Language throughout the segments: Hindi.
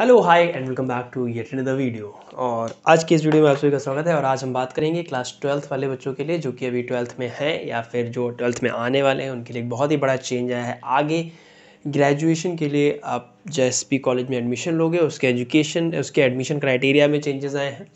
hello hi and welcome back to yet the video और आज के इस वीडियो में आप सभी का स्वागत है और आज हम बात करेंगे क्लास ट्वेल्थ वाले बच्चों के लिए जो कि अभी ट्वेल्थ में है या फिर जो ट्वेल्थ में आने वाले हैं उनके लिए एक बहुत ही बड़ा चेंज आया है आगे ग्रेजुएशन के लिए आप जे कॉलेज में एडमिशन लोगे उसके एजुकेशन उसके एडमिशन क्राइटेरिया में चेंजेस आए हैं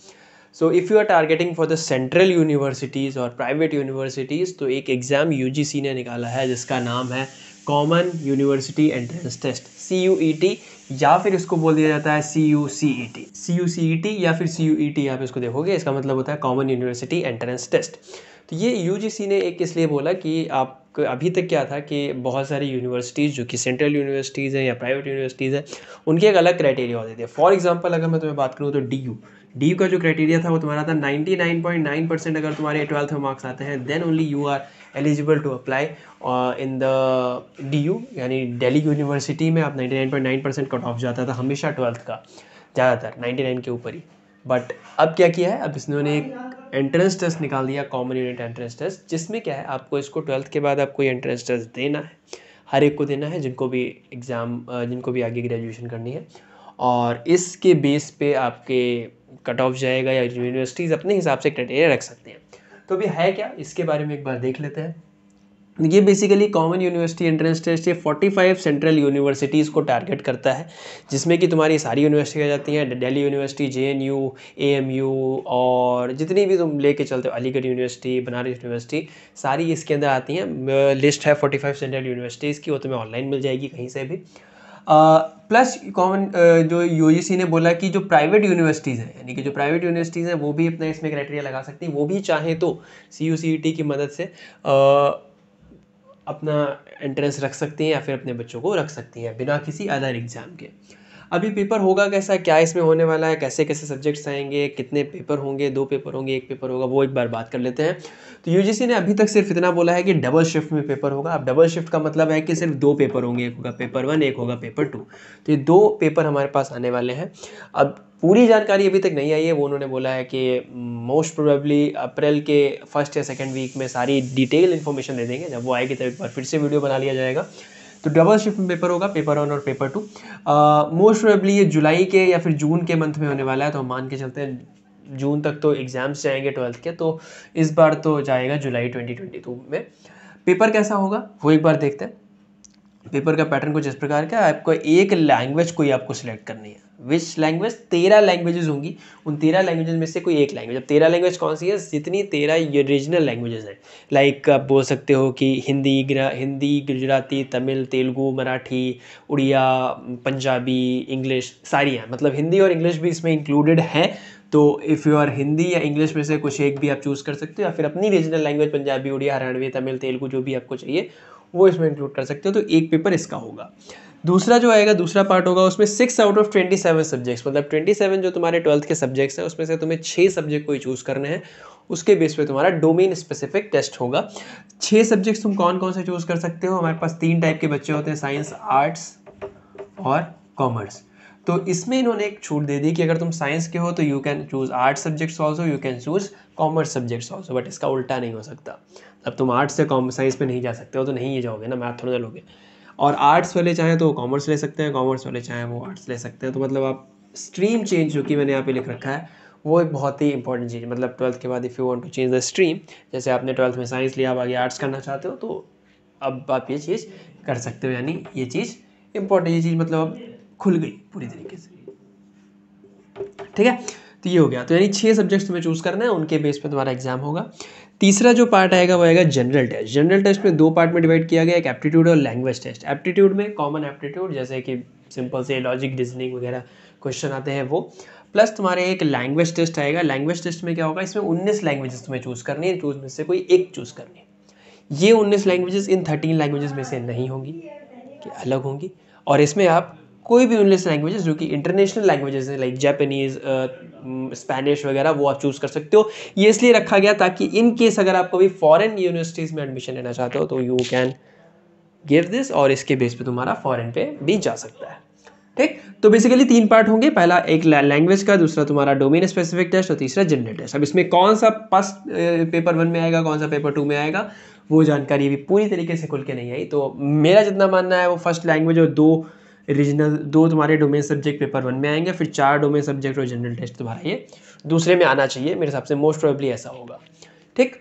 so if you are targeting for the central universities और प्राइवेट यूनिवर्सिटीज़ तो एक एग्ज़ाम यू ने निकाला है जिसका नाम है common university entrance test C U E T या फिर इसको बोल दिया जाता है C U C E T C U C E T या फिर सी यू ई टी यहाँ पे इसको देखोगे इसका मतलब होता है कॉमन यूनिवर्सिटी एंट्रेंस टेस्ट तो ये यू जी सी ने एक इसलिए बोला कि आप अभी तक क्या था कि बहुत सारी यूनिवर्सिटीज़ जो कि सेंट्रल यूनिवर्सिटीज़ हैं या प्राइवेट यूनिवर्सिटीज़ हैं उनके एक अलग क्राइटेरिया होते थे फॉर एग्जाम्पल अगर मैं तुम्हें बात करूँ तो डी यू डी यू का जो क्राइटेरिया था वो तुम्हारा था नाइन पॉइंट नाइन परसेंट अगर तुम्हारे ट्वेल्थ में मार्क्स आते हैं then only you are eligible to apply in the D U यानी डेली यूनिवर्सिटी में आप ninety nine point nine percent cut off जाता था हमेशा ट्वेल्थ का ज़्यादातर नाइन्टी नाइन के ऊपर ही बट अब क्या किया है अब इसने एक एंट्रेंस टेस्ट निकाल दिया कॉमन यूनिट एंट्रेंस टेस्ट जिसमें क्या है आपको इसको ट्वेल्थ के बाद आपको एंट्रेंस टेस्ट देना है हर एक को देना है जिनको भी एग्ज़ाम जिनको भी आगे ग्रेजुएशन करनी है और इसके बेस पे आपके कट ऑफ जाएगा या यूनिवर्सिटीज़ अपने हिसाब से क्राइटेरिया रख सकते हैं तो अभी है क्या इसके बारे में एक बार देख लेते हैं ये basically common university entrance test ये 45 सेंट्रल यूनिवर्सिटीज़ को टारगेट करता है जिसमें कि तुम्हारी सारी यूनिवर्सिटी आ जाती हैं दिल्ली यूनिवर्सिटी एम यू और जितनी भी तुम लेके चलते हो अलीगढ़ यूनिवर्सिटी बनारस यूनिवर्सिटी सारी इसके अंदर आती हैं लिस्ट है 45 सेंट्रल यूनिवर्सिटीज़ की वो तुम्हें ऑनलाइन मिल जाएगी कहीं से भी प्लस कॉमन जो यूजीसी e ने बोला कि जो प्राइवेट यूनिवर्सिटीज़ हैं यानी कि जो प्राइवेट यूनिवर्सिटीज़ हैं वो भी अपना इसमें क्राइटेरिया लगा सकती हैं वो भी चाहें तो सी यू सी टी की मदद से आ, अपना एंट्रेंस रख सकती हैं या फिर अपने बच्चों को रख सकती हैं बिना किसी अदर एग्ज़ाम के अभी पेपर होगा कैसा क्या इसमें होने वाला है कैसे कैसे सब्जेक्ट्स आएंगे कितने पेपर होंगे दो पेपर होंगे एक पेपर होगा वो एक बार बात कर लेते हैं तो यू ने अभी तक सिर्फ इतना बोला है कि डबल शिफ्ट में पेपर होगा अब डबल शिफ्ट का मतलब है कि सिर्फ दो पेपर होंगे एक होगा पेपर वन एक होगा पेपर टू तो ये दो पेपर हमारे पास आने वाले हैं अब पूरी जानकारी अभी तक नहीं आई है वो उन्होंने बोला है कि मोस्ट प्रोबेबली अप्रैल के फर्स्ट या सेकेंड वीक में सारी डिटेल इन्फॉर्मेशन दे देंगे जब वो आएगी तब एक बार फिर से वीडियो बना लिया जाएगा तो डबल शिफ्ट में पेपर होगा पेपर वन और पेपर टू मोस्ट प्रोबेबली ये जुलाई के या फिर जून के मंथ में होने वाला है तो हम मान के चलते हैं जून तक तो एग्ज़ाम्स जाएंगे ट्वेल्थ के तो इस बार तो जाएगा जुलाई ट्वेंटी ट्वेंटी टू में पेपर कैसा होगा वो एक बार देखते हैं पेपर का पैटर्न कुछ इस प्रकार का आपको एक लैंग्वेज कोई आपको सिलेक्ट करनी है विच लैंग्वेज तेरह लैंग्वेजेस होंगी उन तेरह लैंग्वेजेस में से कोई एक लैंग्वेज अब तेरह लैंग्वेज कौन सी है जितनी तेरह रीजनल लैंग्वेजेस हैं लाइक आप बोल सकते हो कि हिंदी हिंदी गुजराती तमिल तेलुगू मराठी उड़िया पंजाबी इंग्लिश सारी हैं मतलब हिंदी और इंग्लिश भी इसमें इंक्लूडेड हैं तो इफ़ यू आर हिंदी या इंग्लिश में से कुछ एक भी आप चूज़ कर सकते हो या फिर अपनी रीजनल लैंग्वेज पंजाबी उड़िया हरियाणवी तमिल तेलुगू जो भी आपको चाहिए वो इसमें इंक्लूड कर सकते हो तो एक पेपर इसका होगा दूसरा जो आएगा दूसरा पार्ट होगा उसमें six out of twenty seven subjects मतलब ट्वेंटी सेवन जो तुम्हारे ट्वेल्थ के सब्जेक्ट्स हैं उसमें से तुम्हें छः सब्जेक्ट कोई चूज़ करने हैं उसके बेस पे तुम्हारा डोमेन स्पेसिफिक टेस्ट होगा छः सब्जेक्ट्स तुम कौन कौन से चूज़ कर सकते हो हमारे पास तीन टाइप के बच्चे होते हैं साइंस आर्ट्स और कॉमर्स तो इसमें इन्होंने एक छूट दे दी कि अगर तुम साइंस के हो तो you can choose art subjects also you can choose commerce subjects also but इसका उल्टा नहीं हो सकता अब तुम आर्ट्स से कॉमर्स साइंस में नहीं जा सकते हो तो नहीं ही जाओगे ना मैथ थोड़ा लोगे और आर्ट्स वाले चाहें तो कॉमर्स ले सकते हैं कॉमर्स वाले चाहें वो आर्ट्स ले सकते हैं तो मतलब आप स्ट्रीम चेंज जो कि मैंने यहाँ पे लिख रखा है वो एक बहुत ही इंपॉर्टेंट चीज़ मतलब ट्वेल्थ के बाद if you want to change the stream जैसे आपने ट्वेल्थ में साइंस लिया आप आगे आर्ट्स करना चाहते हो तो अब आप ये चीज़ कर सकते हो यानी ये चीज़ इंपॉर्टेंट ये चीज़ मतलब अब खुल गई पूरी तरीके से ठीक है तो ये हो गया तो यानी छः सब्जेक्ट्स तुम्हें चूज़ करना है उनके बेस पर तुम्हारा एग्जाम होगा तीसरा जो पार्ट आएगा वो आएगा जनरल टेस्ट जनरल टेस्ट में दो पार्ट में डिवाइड किया गया एक एप्टीट्यूड और लैंग्वेज टेस्ट एप्टीट्यूड में कॉमन एप्टीट्यूड जैसे कि सिंपल से लॉजिक रीजनिंग वगैरह क्वेश्चन आते हैं वो प्लस तुम्हारे एक लैंग्वेज टेस्ट आएगा लैंग्वेज टेस्ट में क्या होगा इसमें उन्नीस लैंग्वेजेस तुम्हें चूज़ करनी है चूज में से कोई एक चूज़ करनी है ये उन्नीस लैंग्वेजेस इन थर्टीन लैंग्वेजेस में से नहीं होंगी कि अलग होंगी और इसमें आप कोई भी उनलेस लैंग्वेजेस जो कि इंटरनेशनल लैंग्वेजेस हैं लाइक जापानीज स्पेनिश वगैरह वो आप चूज़ कर सकते हो ये इसलिए रखा गया ताकि इन केस अगर आप कभी फॉरेन यूनिवर्सिटीज़ में एडमिशन लेना चाहते हो तो यू कैन गिव दिस और इसके बेस पे तुम्हारा फॉरेन पे भी जा सकता है ठीक तो बेसिकली तीन पार्ट होंगे पहला एक लैंग्वेज का दूसरा तुम्हारा डोमेन स्पेसिफिक टेस्ट और तीसरा जनरल टेस्ट अब इसमें कौन सा फर्स्ट पेपर वन में आएगा कौन सा पेपर टू में आएगा वो जानकारी अभी पूरी तरीके से खुल के नहीं आई तो मेरा जितना मानना है वो फर्स्ट लैंग्वेज और दो रीजनल दो तुम्हारे डोमेन सब्जेक्ट पेपर वन में आएंगे फिर चार डोमेन सब्जेक्ट और जनरल टेस्ट तुम्हारा ये दूसरे में आना चाहिए मेरे हिसाब से मोस्ट प्रोबेबली ऐसा होगा ठीक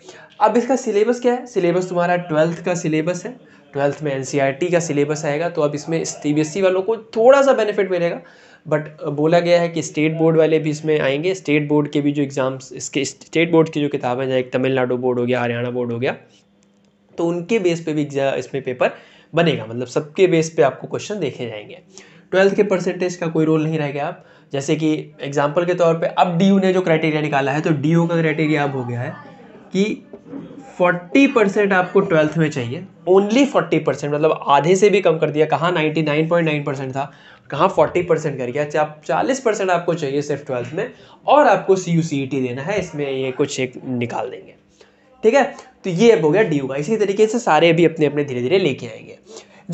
अब इसका सिलेबस क्या है सिलेबस तुम्हारा ट्वेल्थ का सिलेबस है ट्वेल्थ में एन e का सिलेबस आएगा तो अब इसमें सी e वालों को थोड़ा सा बेनिफिट मिलेगा बट बोला गया है कि स्टेट बोर्ड वाले भी इसमें आएंगे स्टेट बोर्ड के भी जो एग्ज़ाम्स इसके स्टेट बोर्ड की जो किताबें हैं तमिलनाडु बोर्ड हो गया हरियाणा बोर्ड हो गया तो उनके बेस पे भी इसमें पेपर बनेगा मतलब सबके बेस पे आपको क्वेश्चन देखे जाएंगे ट्वेल्थ के परसेंटेज का कोई रोल नहीं रहेगा आप जैसे कि एग्जाम्पल के तौर पर अब डी ने जो क्राइटेरिया निकाला है तो डी का क्राइटेरिया अब हो गया है कि 40 परसेंट आपको ट्वेल्थ में चाहिए ओनली 40 परसेंट मतलब आधे से भी कम कर दिया कहाँ 99.9 परसेंट था कहाँ 40 परसेंट कर गया आप चालीस परसेंट आपको चाहिए सिर्फ ट्वेल्थ में और आपको सी यू सी ई टी देना है इसमें ये कुछ एक निकाल देंगे ठीक है तो ये अब हो गया डी होगा इसी तरीके से सारे अभी अपने अपने धीरे धीरे लेके आएंगे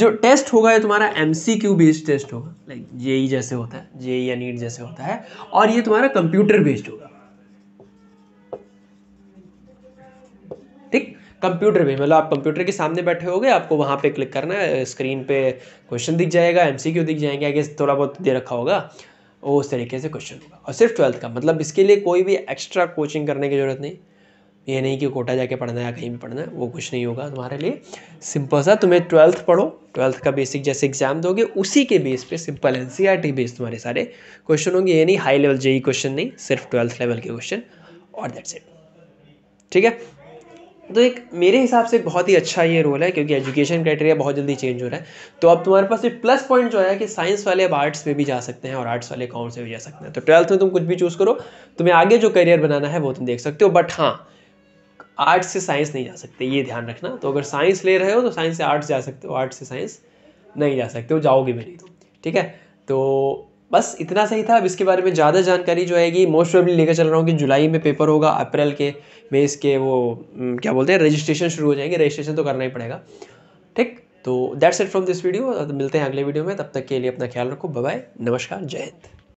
जो टेस्ट होगा ये तुम्हारा M C Q based test होगा लाइक जे ई जैसे होता है जे e या नीट जैसे होता है और ये तुम्हारा कंप्यूटर बेस्ड होगा ठीक कंप्यूटर बेस्ड मतलब आप कंप्यूटर के सामने बैठे होगे आपको वहाँ पे क्लिक करना है स्क्रीन पे क्वेश्चन दिख जाएगा एम सी क्यू दिख जाएंगे आगे थोड़ा बहुत दे रखा होगा वो उस तरीके से क्वेश्चन होगा और सिर्फ ट्वेल्थ का मतलब इसके लिए कोई भी एक्स्ट्रा कोचिंग करने की जरूरत नहीं ये नहीं कि कोटा जाके पढ़ना है या कहीं भी पढ़ना है वो कुछ नहीं होगा तुम्हारे लिए सिंपल सा तुम्हें ट्वेल्थ पढ़ो ट्वेल्थ का बेसिक जैसे एग्जाम दोगे उसी के बेस पे simple N C R T base तुम्हारे सारे क्वेश्चन होंगे ये नहीं हाई लेवल जेई क्वेश्चन नहीं सिर्फ ट्वेल्थ लेवल के क्वेश्चन और दैट्स इट ठीक है तो एक मेरे हिसाब से बहुत ही अच्छा ये रोल है क्योंकि एजुकेशन क्राइटेरिया बहुत जल्दी चेंज हो रहा है तो अब तुम्हारे पास एक प्लस पॉइंट जो है कि साइंस वाले अब आर्ट्स में भी जा सकते हैं और आर्ट्स वाले कॉमर्स में भी जा सकते हैं तो ट्वेल्थ में तुम कुछ भी चूज़ करो तुम्हें आगे जो करियर बनाना है वो तुम देख सकते हो बट हाँ आर्ट्स से साइंस नहीं जा सकते ये ध्यान रखना तो अगर साइंस ले रहे हो तो साइंस से आर्ट्स जा सकते हो आर्ट्स से साइंस नहीं जा सकते हो जाओगे भी नहीं तो ठीक है तो बस इतना सही था अब इसके बारे में ज़्यादा जानकारी जो है मोस्ट प्रोबली लेकर चल रहा हूँ कि जुलाई में पेपर होगा अप्रैल के में इसके वो क्या बोलते हैं रजिस्ट्रेशन शुरू हो जाएंगे रजिस्ट्रेशन तो करना ही पड़ेगा ठीक तो that's it from this video मिलते हैं अगले वीडियो में तब तक के लिए अपना ख्याल रखो बाय नमस्कार जय हिंद